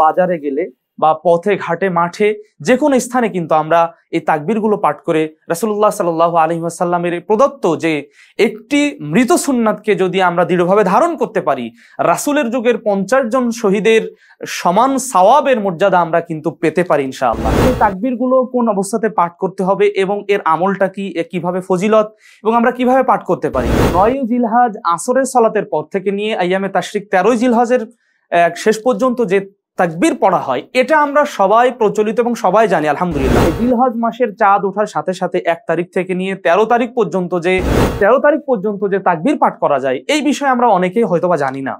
বাজারে গেলে বা পথে ঘাটে মাঠে যে কোনো স্থানে কিন্তু আমরা এই তাকবিরগুলো পাঠ করে রাসুল্লাহ সাল্লাহ আলহিমাসাল্লামের প্রদত্ত যে একটি মৃত সুন্নাতকে যদি আমরা দৃঢ়ভাবে ধারণ করতে পারি রাসুলের যুগের পঞ্চাশ জন শহীদের সমান সওয়াবের মর্যাদা আমরা কিন্তু পেতে পারি ইনশাআল্লাহ এই তাকবিরগুলো কোন অবস্থাতে পাঠ করতে হবে এবং এর আমলটা কি কিভাবে ফজিলত এবং আমরা কিভাবে পাঠ করতে পারি নয় জিলহাজ আসরের সলাতের পর থেকে নিয়ে আইয়ামে তাশরিক তেরোই জিলহাজের শেষ পর্যন্ত যে তাকবির পড়া হয় এটা আমরা সবাই প্রচলিত এবং সবাই জানি আলহামদুলিল্লাহ দিলহাজ মাসের চাঁদ ওঠার সাথে সাথে এক তারিখ থেকে নিয়ে ১৩ তারিখ পর্যন্ত যে ১৩ তারিখ পর্যন্ত যে তাকবির পাঠ করা যায় এই বিষয়ে আমরা অনেকেই হয়তোবা জানি না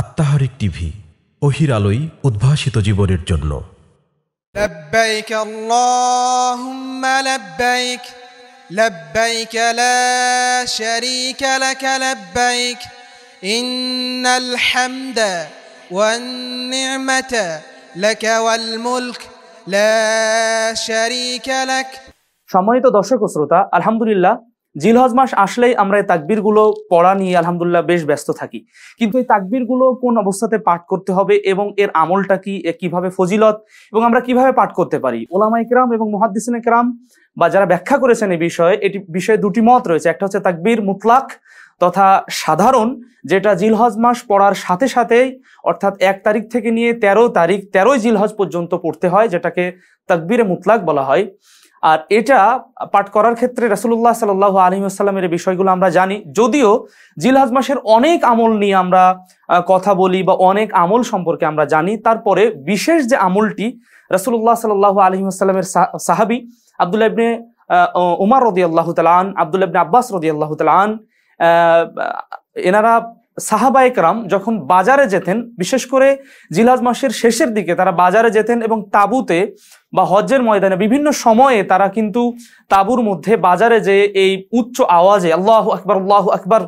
আত্মাহারিক টিভি অহির আলোই উদ্ভাসিত জীবনের জন্য لبيك اللهم لبيك لبيك لا شريك لك لبيك إن الحمد والنعمة لك والملك لا شريك لك সম্মানিত দর্শক ও শ্রোতা আলহামদুলিল্লাহ জিলহজ মাস আসলেই আমরা এই তাকবীরগুলো পড়া নিয়ে আলহামদুলিল্লাহ বেশ ব্যস্ত থাকি কিন্তু এই তাকবীরগুলো কোন অবস্থাতে পাঠ করতে হবে এবং এর আমলটা কি কিভাবে ফজিলত এবং আমরা কিভাবে পাঠ করতে পারি ওলামাই কেরাম এবং মহাদ্দিসিন কেরাম বা যারা ব্যাখ্যা করেছেন এই বিষয়ে এটি বিষয়ে দুটি মত রয়েছে একটা হচ্ছে তাকবীর মুতলাক তথা সাধারণ যেটা জিলহজ মাস পড়ার সাথে সাথেই অর্থাৎ এক তারিখ থেকে নিয়ে ১৩ তারিখ তেরোই জিলহজ পর্যন্ত পড়তে হয় যেটাকে তকবিরে মুতলাক বলা হয় আর এটা পাঠ করার ক্ষেত্রে রাসুল্লাহ আলিম আসসালামের বিষয়গুলো আমরা জানি যদিও জিলহাজ মাসের অনেক আমল নিয়ে আমরা কথা বলি বা অনেক আমল সম্পর্কে আমরা জানি তারপরে বিশেষ যে আমলটি রাসুল্লাহ সাল্লাহ আসসালামের সাহাবি আবদুল্লাহ ইবনে উমার রদি আল্লাহ তালান আবদুল্লাবনে আব্বাস রদি আল্লাহ তালান এনারা সাহাবা একরাম যখন বাজারে যেতেন বিশেষ করে জিলাজ মাসের শেষের দিকে তারা বাজারে যেতেন এবং তাবুতে বা হজ্জের ময়দানে বিভিন্ন সময়ে তারা কিন্তু তাবুর মধ্যে বাজারে যে এই উচ্চ আওয়াজে আল্লাহ আকবর আল্লাহ আকবর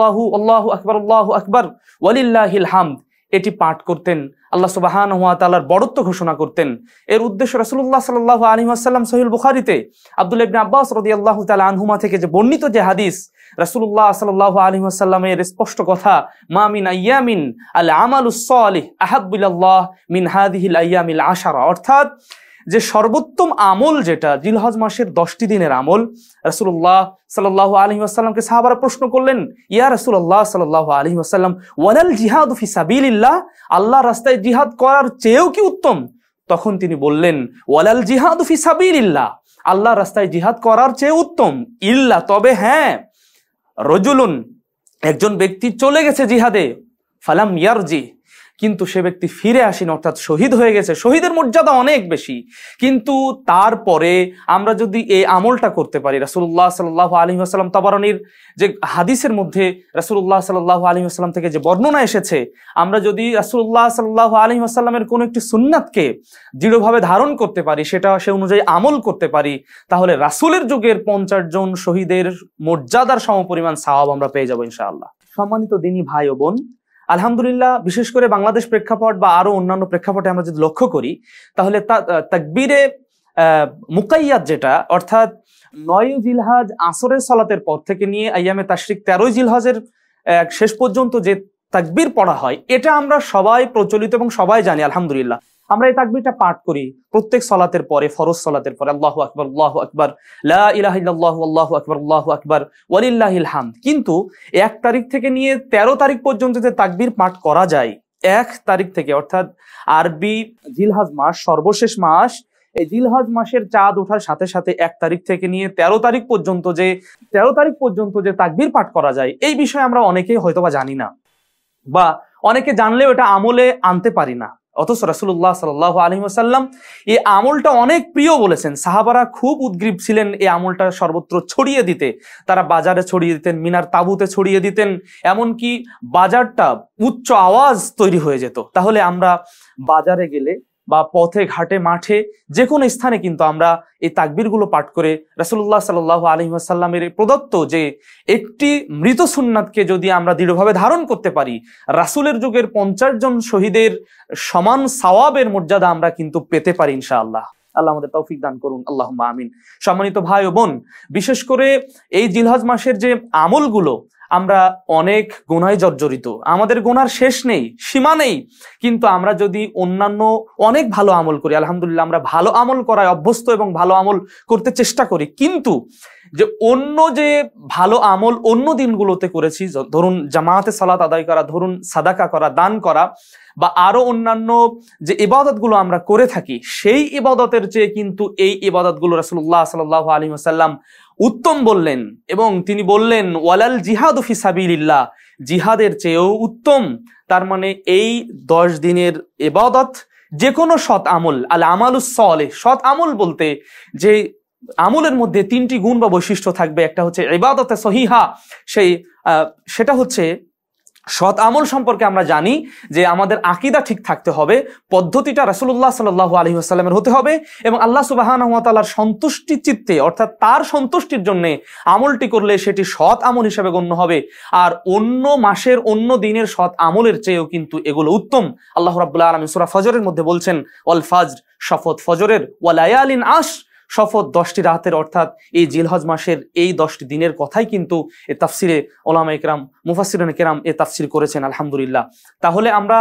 লাহু আল্লাহ আকবর আল্লাহ আকবর ওয়ালিল্লাহিল হামদ এটি পাঠ করতেন আল্লাহ সুবাহান হুয়া তালার বড়ত্ব ঘোষণা করতেন এর উদ্দেশ্য রসুল্লাহ সাল্লাহ আলী আসাল্লাম সহিল বুখারিতে আব্দুল ইবিন আব্বাস রদি আল্লাহ তালা আনহুমা থেকে যে বর্ণিত যে হাদিস রসুল্লাহ সাল্লাহ আলী আসাল্লামের স্পষ্ট কথা মা মিন আয়ামিন আল আমাল আহাবুল্লাহ মিন হাদিহিল আয়ামিল আশারা অর্থাৎ যে সর্বোত্তম আমল যেটা জিলহজ মাসের দশটি দিনের আমল রসুল্লাহ সাল্লাহ আলহি আসাল্লামকে সাহাবারা প্রশ্ন করলেন ইয়া রসুল্লাহ সাল্লাহ আলহি আসাল্লাম ওয়ালাল জিহাদ ফিসাবিল্লাহ আল্লাহ রাস্তায় জিহাদ করার চেয়েও কি উত্তম তখন তিনি বললেন ওয়ালাল জিহাদ ফিসাবিল্লাহ আল্লাহ রাস্তায় জিহাদ করার চেয়ে উত্তম ইল্লা তবে হ্যাঁ রজুলুন একজন ব্যক্তি চলে গেছে জিহাদে ফালাম ইয়ারজি কিন্তু সে ব্যক্তি ফিরে আসেনি অর্থাৎ শহীদ হয়ে গেছে শহীদের মর্যাদা অনেক বেশি কিন্তু তারপরে আমরা যদি এই আমলটা করতে পারি রাসুল্লাহ সাল্লাহ আলী আসসালাম তাবারনির যে হাদিসের মধ্যে রাসুল্লাহ সাল্লাহ আলী আসসালাম থেকে যে বর্ণনা এসেছে আমরা যদি রাসুল্লাহ সাল্লাহ আলী আসসালামের কোনো একটি সুন্নাতকে দৃঢ়ভাবে ধারণ করতে পারি সেটা সে অনুযায়ী আমল করতে পারি তাহলে রাসুলের যুগের পঞ্চাশ জন শহীদের মর্যাদার সমপরিমাণ সাহাব আমরা পেয়ে যাবো ইনশাআল্লাহ সম্মানিত দিনী ভাই ও বোন আলহামদুলিল্লাহ বিশেষ করে বাংলাদেশ প্রেক্ষাপট বা আরো অন্যান্য প্রেক্ষাপটে আমরা যদি লক্ষ্য করি তাহলে তাকবীরে মুকাইয়াদ যেটা অর্থাৎ নয় জিলহাজ আসরের সলাতের পর থেকে নিয়ে আইয়ামে তাশরিক তেরোই জিলহাজের শেষ পর্যন্ত যে তাকবীর পড়া হয় এটা আমরা সবাই প্রচলিত এবং সবাই জানি আলহামদুলিল্লাহ আমরা এই তাকবিরটা পাঠ করি প্রত্যেক সলাতের পরে ফরজ সলাতের পরে আল্লাহ আকবর আল্লাহ আকবর লাহ আল্লাহ আকবর আল্লাহ আকবর ওয়ালিল্লাহিল হাম কিন্তু এক তারিখ থেকে নিয়ে ১৩ তারিখ পর্যন্ত যে তাকবির পাঠ করা যায় এক তারিখ থেকে অর্থাৎ আরবি জিলহাজ মাস সর্বশেষ মাস এই জিলহাজ মাসের চাঁদ ওঠার সাথে সাথে এক তারিখ থেকে নিয়ে ১৩ তারিখ পর্যন্ত যে ১৩ তারিখ পর্যন্ত যে তাকবির পাঠ করা যায় এই বিষয়ে আমরা অনেকেই হয়তোবা জানি না বা অনেকে জানলেও এটা আমলে আনতে পারি না অথচ রাসুল্লাহ সাল্লাহ আলহিমসাল্লাম এই আমলটা অনেক প্রিয় বলেছেন সাহাবারা খুব উদ্গ্রীব ছিলেন এই আমলটা সর্বত্র ছড়িয়ে দিতে তারা বাজারে ছড়িয়ে দিতেন মিনার তাবুতে ছড়িয়ে দিতেন এমনকি বাজারটা উচ্চ আওয়াজ তৈরি হয়ে যেত তাহলে আমরা বাজারে গেলে বা পথে ঘাটে মাঠে যে কোনো স্থানে কিন্তু আমরা এই তাকবিরগুলো পাঠ করে রাসুল্লাহ সাল্লাহ আসাল্লামের প্রদত্ত যে একটি মৃত সুন্নাতকে যদি আমরা দৃঢ়ভাবে ধারণ করতে পারি রাসুলের যুগের পঞ্চাশ জন শহীদের সমান সওয়াবের মর্যাদা আমরা কিন্তু পেতে পারি ইনশাআল্লাহ আল্লাহ আমাদের তৌফিক দান করুন আল্লাহ আমিন সম্মানিত ভাই ও বোন বিশেষ করে এই জিলহাজ মাসের যে আমলগুলো আমরা অনেক গোনায় জর্জরিত আমাদের গোনার শেষ নেই সীমা নেই কিন্তু আমরা যদি অন্যান্য অনেক ভালো আমল করি আলহামদুলিল্লাহ আমরা ভালো আমল করায় অভ্যস্ত এবং ভালো আমল করতে চেষ্টা করি কিন্তু যে অন্য যে ভালো আমল অন্য দিনগুলোতে করেছি ধরুন জামাতে সালাত আদায় করা ধরুন সাদাকা করা দান করা বা আরো অন্যান্য যে ইবাদতগুলো আমরা করে থাকি সেই ইবাদতের চেয়ে কিন্তু এই ইবাদতগুলো রাসুল্লাহ সাল আলী আসাল্লাম উত্তম বললেন এবং তিনি বললেন ওয়ালাল জিহাদ ফিসাবিল্লাহ জিহাদের চেয়েও উত্তম তার মানে এই দশ দিনের এবাদত যে কোনো সৎ আমল আল আমালুস সলে সৎ আমল বলতে যে আমলের মধ্যে তিনটি গুণ বা বৈশিষ্ট্য থাকবে একটা হচ্ছে এবাদতে সহিহা সেই সেটা হচ্ছে সৎ আমল সম্পর্কে আমরা জানি যে আমাদের আকিদা ঠিক থাকতে হবে পদ্ধতিটা রাসুল্লাহ সাল্লাহ আলহি আসাল্লামের হতে হবে এবং আল্লাহ সুবাহানহতালার সন্তুষ্টি চিত্তে অর্থাৎ তার সন্তুষ্টির জন্যে আমলটি করলে সেটি সৎ আমল হিসেবে গণ্য হবে আর অন্য মাসের অন্য দিনের সৎ আমলের চেয়েও কিন্তু এগুলো উত্তম আল্লাহ রাবুল্লাহ আলমিসুরা ফজরের মধ্যে বলছেন ওয়াল ফাজ শফত ফজরের ওয়ালায়ালিন আশ শপথ দশটি রাতের অর্থাৎ এই জিলহজ মাসের এই দশটি দিনের কথাই কিন্তু এ তাফসিরে ওলামা একরাম মুফাসিরান কেরাম এ তাফসির করেছেন আলহামদুলিল্লাহ তাহলে আমরা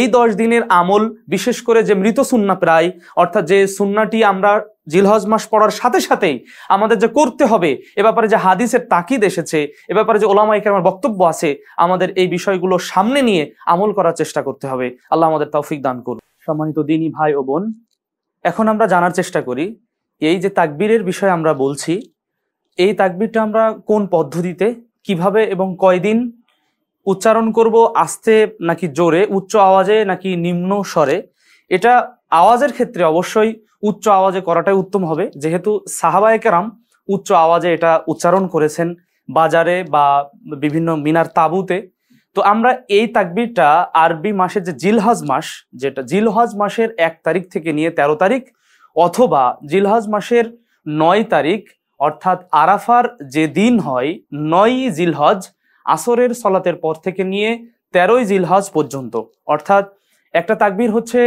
এই দশ দিনের আমল বিশেষ করে যে মৃত সুন্না প্রায় অর্থাৎ যে সুন্নাটি আমরা জিলহজ মাস পড়ার সাথে সাথেই আমাদের যে করতে হবে এ ব্যাপারে যে হাদিসের তাকিদ এসেছে এ ব্যাপারে যে ওলামা ইকরামের বক্তব্য আছে আমাদের এই বিষয়গুলো সামনে নিয়ে আমল করার চেষ্টা করতে হবে আল্লাহ আমাদের তৌফিক দান করুন সম্মানিত দিনী ভাই ও বোন এখন আমরা জানার চেষ্টা করি এই যে তাকবীরের বিষয়ে আমরা বলছি এই তাকবীরটা আমরা কোন পদ্ধতিতে কিভাবে এবং কয়দিন উচ্চারণ করব আস্তে নাকি জোরে উচ্চ আওয়াজে নাকি নিম্ন স্বরে এটা আওয়াজের ক্ষেত্রে অবশ্যই উচ্চ আওয়াজে করাটাই উত্তম হবে যেহেতু সাহাবায়কেরাম উচ্চ আওয়াজে এটা উচ্চারণ করেছেন বাজারে বা বিভিন্ন মিনার তাবুতে তো আমরা এই তাকবিরটা আরবি মাসের যে জিলহজ মাস যেটা জিলহজ মাসের এক তারিখ থেকে নিয়ে ১৩ তারিখ অথবা জিলহাজ মাসের নয় তারিখ অর্থাৎ আরাফার যে দিন হয় নয়ই জিলহজ আসরের সলাতের পর থেকে নিয়ে তেরোই জিলহজ পর্যন্ত অর্থাৎ একটা তাকবির হচ্ছে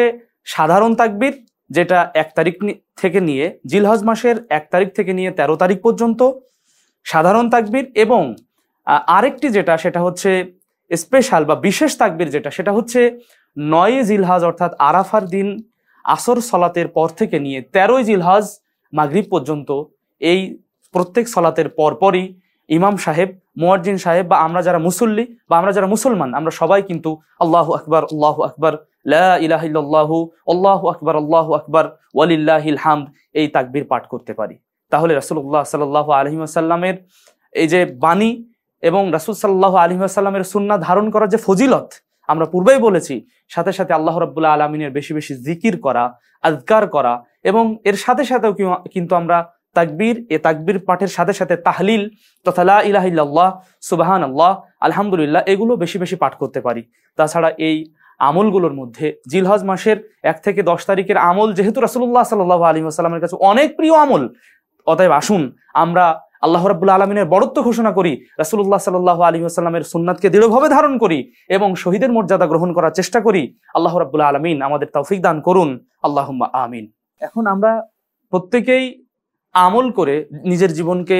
সাধারণ তাকবির যেটা এক তারিখ থেকে নিয়ে জিলহজ মাসের এক তারিখ থেকে নিয়ে ১৩ তারিখ পর্যন্ত সাধারণ তাকবির এবং আরেকটি যেটা সেটা হচ্ছে স্পেশাল বা বিশেষ তাকবির যেটা সেটা হচ্ছে নয় জিলহাজ অর্থাৎ আরাফার দিন আসর সলাতের পর থেকে নিয়ে তেরোই জিলহাজ মাগরীব পর্যন্ত এই প্রত্যেক সলাতের পরপরই ইমাম সাহেব মোয়ার্জিন সাহেব বা আমরা যারা মুসল্লি বা আমরা যারা মুসলমান আমরা সবাই কিন্তু আল্লাহ আকবর আল্লাহ আকবর লাহু আল্লাহ আকবর আল্লাহ আকবর ওয়ালিল্লাহিল হাম এই তাকবির পাঠ করতে পারি তাহলে রাসুল্লাহ সাল্লাহ আলহিমাসাল্লামের এই যে বাণী এবং রাসুল সাল্লাহ আলহিমাসাল্লামের সুন্না ধারণ করার যে ফজিলত আমরা পূর্বেই বলেছি সাথে সাথে আল্লাহ রব্বুল্লাহ আলমিনের বেশি বেশি জিকির করা আজগার করা এবং এর সাথে সাথেও কিন্তু আমরা তাকবীর এ তাকবীর পাঠের সাথে সাথে তাহলিল তথা ইলাহিল্লাহ সুবাহান আল্লাহ আলহামদুলিল্লাহ এগুলো বেশি বেশি পাঠ করতে পারি তাছাড়া এই আমলগুলোর মধ্যে জিলহজ মাসের এক থেকে দশ তারিখের আমল যেহেতু রাসুল্লাহ সাল্লাহ আলী কাছে অনেক প্রিয় আমল অতএব আসুন আমরা আল্লাহ রাবুল আলমিনের বড়ত্ব ঘোষণা করি রাসুল্লাহ সাল্লাহ আলী আসাল্লামের সুন্নাতকে দৃঢ়ভাবে ধারণ করি এবং শহীদের মর্যাদা গ্রহণ করার চেষ্টা করি আল্লাহ রাবুল আলমিন আমাদের তৌফিক দান করুন আল্লাহ আমিন এখন আমরা প্রত্যেকেই আমল করে নিজের জীবনকে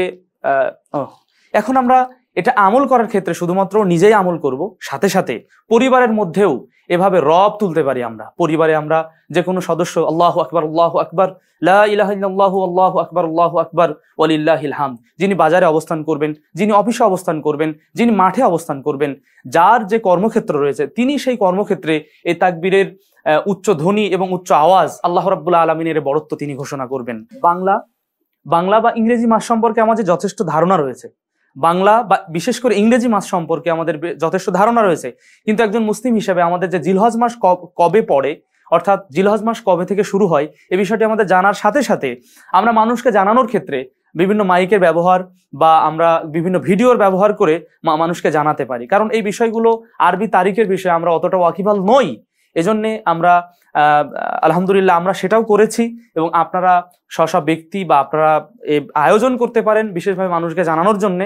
এখন আমরা এটা আমল করার ক্ষেত্রে শুধুমাত্র নিজেই আমল করব সাথে সাথে পরিবারের মধ্যেও এভাবে রব তুলতে পারি আমরা পরিবারে আমরা যে কোনো সদস্য আল্লাহ আকবর আল্লাহ আকবর লাহ আল্লাহ আকবর আল্লাহ আকবর ওলিল্লাহ ইলহাম যিনি বাজারে অবস্থান করবেন যিনি অফিসে অবস্থান করবেন যিনি মাঠে অবস্থান করবেন যার যে কর্মক্ষেত্র রয়েছে তিনি সেই কর্মক্ষেত্রে এ তাকবীরের উচ্চ ধ্বনি এবং উচ্চ আওয়াজ আল্লাহ রাবুল্লাহ আলমিনের বড়ত্ব তিনি ঘোষণা করবেন বাংলা বাংলা বা ইংরেজি মাস সম্পর্কে আমাদের যথেষ্ট ধারণা রয়েছে বাংলা বা বিশেষ করে ইংরেজি মাস সম্পর্কে আমাদের যথেষ্ট ধারণা রয়েছে কিন্তু একজন মুসলিম হিসেবে আমাদের যে জিলহজ মাস কবে পড়ে অর্থাৎ জিলহজ মাস কবে থেকে শুরু হয় এ বিষয়টি আমাদের জানার সাথে সাথে আমরা মানুষকে জানানোর ক্ষেত্রে বিভিন্ন মাইকের ব্যবহার বা আমরা বিভিন্ন ভিডিওর ব্যবহার করে মানুষকে জানাতে পারি কারণ এই বিষয়গুলো আরবি তারিখের বিষয়ে আমরা অতটা ওয়াকিবাল নই এজন্যে আমরা আলহামদুলিল্লাহ আমরা সেটাও করেছি এবং আপনারা স্ব ব্যক্তি বা আপনারা আয়োজন করতে পারেন বিশেষভাবে মানুষকে জানানোর জন্যে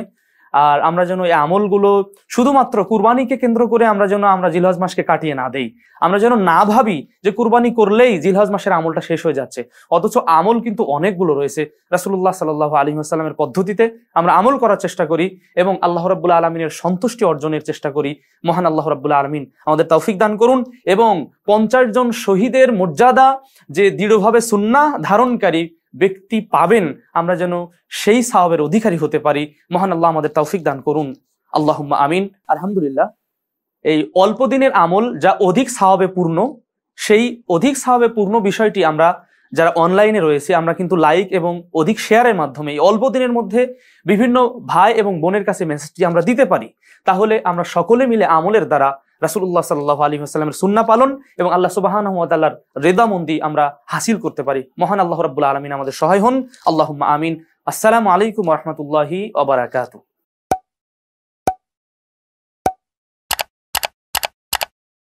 আর আমরা যেন এই আমলগুলো শুধুমাত্র কুরবানিকে কেন্দ্র করে আমরা যেন আমরা জিলহাজ মাসকে কাটিয়ে না দেই আমরা যেন না ভাবি যে কুরবানি করলেই জিলহাজ মাসের আমলটা শেষ হয়ে যাচ্ছে অথচ আমল কিন্তু অনেকগুলো রয়েছে রাসুল্লাহ সাল্লাহ আলী আসসালামের পদ্ধতিতে আমরা আমল করার চেষ্টা করি এবং আল্লাহ রব্বুল্লা আলমিনের সন্তুষ্টি অর্জনের চেষ্টা করি মহান আল্লাহ রব্বুল্লা আলমিন আমাদের তৌফিক দান করুন এবং পঞ্চাশ জন শহীদের মর্যাদা যে দৃঢ়ভাবে সুন্না ধারণকারী ব্যক্তি পাবেন আমরা যেন সেই সাহাবের অধিকারী হতে পারি মহান আল্লাহ আমাদের তৌফিক দান করুন আল্লাহম্মা আমিন আলহামদুলিল্লাহ এই অল্প দিনের আমল যা অধিক সাহাবে পূর্ণ সেই অধিক সাহাবে পূর্ণ বিষয়টি আমরা যারা অনলাইনে রয়েছে আমরা কিন্তু লাইক এবং অধিক শেয়ারের মাধ্যমে এই অল্প দিনের মধ্যে বিভিন্ন ভাই এবং বোনের কাছে মেসেজটি আমরা দিতে পারি তাহলে আমরা সকলে মিলে আমলের দ্বারা রাসুল্লাহ সাল্লাহ আলী আসসালামের সুন্না পালন এবং আল্লাহ সুবাহান আহমদাল্লাহর রেদামন্দি আমরা হাসিল করতে পারি মহান আল্লাহ রবুল্লা আলমিন আমাদের সহায় হন আল্লাহ আমিন আসসালামু আলাইকুম রহমতুল্লাহি অবরাকাতু